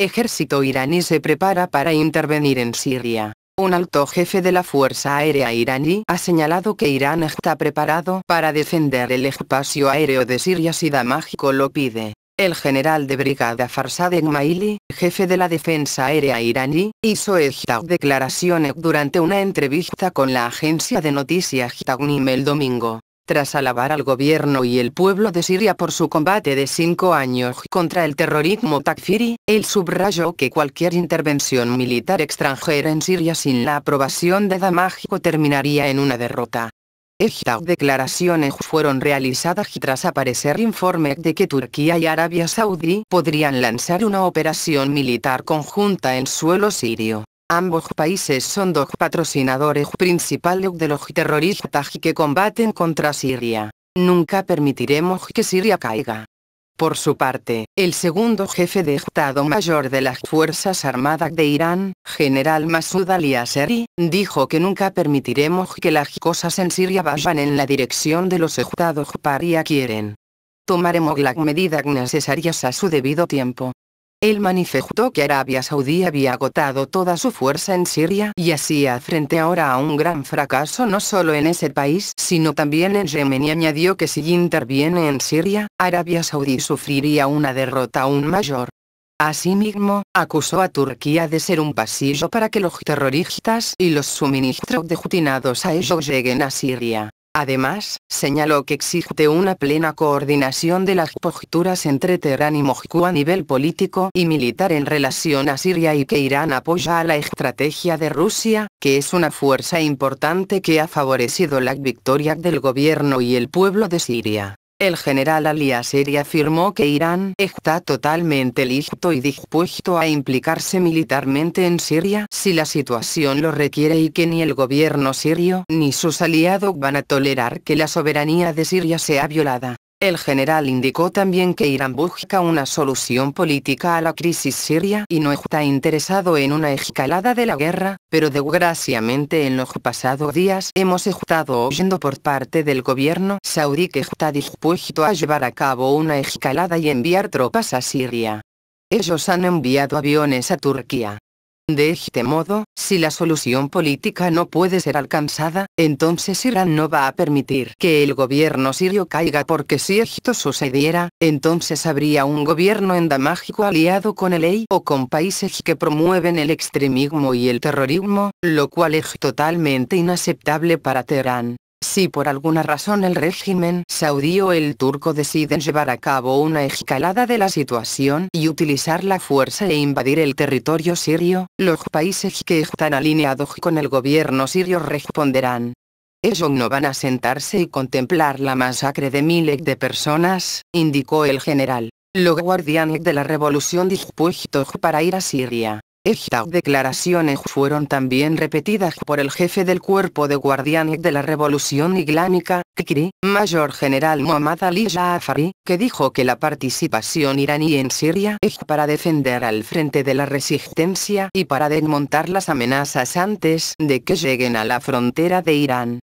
Ejército iraní se prepara para intervenir en Siria. Un alto jefe de la Fuerza Aérea iraní ha señalado que Irán está preparado para defender el espacio aéreo de Siria si Damágico lo pide. El general de brigada Farsad Egmaili, jefe de la defensa aérea iraní, hizo estas declaraciones durante una entrevista con la agencia de noticias Tagnim el domingo tras alabar al gobierno y el pueblo de Siria por su combate de cinco años contra el terrorismo takfiri, él subrayó que cualquier intervención militar extranjera en Siria sin la aprobación de Damasco terminaría en una derrota. Estas declaraciones fueron realizadas tras aparecer informe de que Turquía y Arabia Saudí podrían lanzar una operación militar conjunta en suelo sirio. Ambos países son dos patrocinadores principales de los terroristas que combaten contra Siria. Nunca permitiremos que Siria caiga. Por su parte, el segundo jefe de Estado Mayor de las Fuerzas Armadas de Irán, general Masoud ali dijo que nunca permitiremos que las cosas en Siria vayan en la dirección de los Estados Paria quieren. Tomaremos las medidas necesarias a su debido tiempo. Él manifestó que Arabia Saudí había agotado toda su fuerza en Siria y hacía frente ahora a un gran fracaso no solo en ese país sino también en Yemen y añadió que si interviene en Siria, Arabia Saudí sufriría una derrota aún mayor. Asimismo, acusó a Turquía de ser un pasillo para que los terroristas y los suministros jutinados a ellos lleguen a Siria. Además, señaló que existe una plena coordinación de las posturas entre Teherán y Moscú a nivel político y militar en relación a Siria y que Irán apoya a la estrategia de Rusia, que es una fuerza importante que ha favorecido la victoria del gobierno y el pueblo de Siria. El general Ali afirmó que Irán está totalmente listo y dispuesto a implicarse militarmente en Siria si la situación lo requiere y que ni el gobierno sirio ni sus aliados van a tolerar que la soberanía de Siria sea violada. El general indicó también que Irán busca una solución política a la crisis siria y no está interesado en una escalada de la guerra, pero desgraciadamente en los pasados días hemos estado oyendo por parte del gobierno saudí que está dispuesto a llevar a cabo una escalada y enviar tropas a Siria. Ellos han enviado aviones a Turquía, de este modo, si la solución política no puede ser alcanzada, entonces Irán no va a permitir que el gobierno sirio caiga porque si esto sucediera, entonces habría un gobierno endamágico aliado con el EI o con países que promueven el extremismo y el terrorismo, lo cual es totalmente inaceptable para Teherán. Si por alguna razón el régimen saudí o el turco deciden llevar a cabo una escalada de la situación y utilizar la fuerza e invadir el territorio sirio, los países que están alineados con el gobierno sirio responderán. Ellos no van a sentarse y contemplar la masacre de miles de personas, indicó el general. Los guardianes de la revolución dispuestos para ir a Siria. Estas declaraciones fueron también repetidas por el jefe del cuerpo de guardianes de la Revolución Islámica, Kikri, mayor general Muhammad Ali Jafari, que dijo que la participación iraní en Siria es para defender al frente de la resistencia y para desmontar las amenazas antes de que lleguen a la frontera de Irán.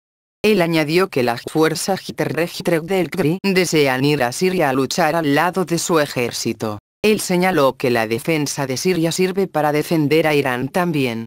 Él añadió que las fuerzas terrestres del KRI desean ir a Siria a luchar al lado de su ejército. Él señaló que la defensa de Siria sirve para defender a Irán también.